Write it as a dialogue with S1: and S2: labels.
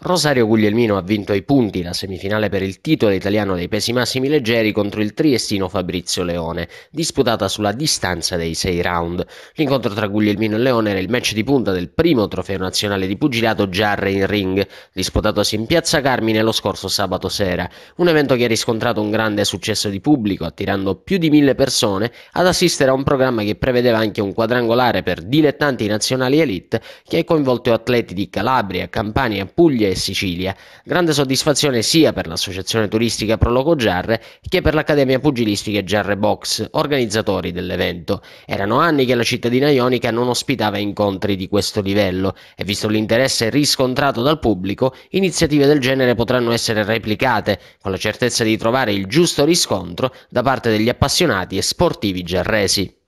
S1: Rosario Guglielmino ha vinto ai punti la semifinale per il titolo italiano dei pesi massimi leggeri contro il triestino Fabrizio Leone, disputata sulla distanza dei sei round. L'incontro tra Guglielmino e Leone era il match di punta del primo trofeo nazionale di pugilato Jarre in ring, disputatosi in Piazza Carmine lo scorso sabato sera, un evento che ha riscontrato un grande successo di pubblico, attirando più di mille persone ad assistere a un programma che prevedeva anche un quadrangolare per dilettanti nazionali elite che ha coinvolto atleti di Calabria, Campania, Puglia Puglia e Sicilia. Grande soddisfazione sia per l'associazione turistica Prologo Giarre che per l'Accademia Pugilistica Giarre Box, organizzatori dell'evento. Erano anni che la cittadina ionica non ospitava incontri di questo livello e visto l'interesse riscontrato dal pubblico, iniziative del genere potranno essere replicate con la certezza di trovare il giusto riscontro da parte degli appassionati e sportivi giarresi.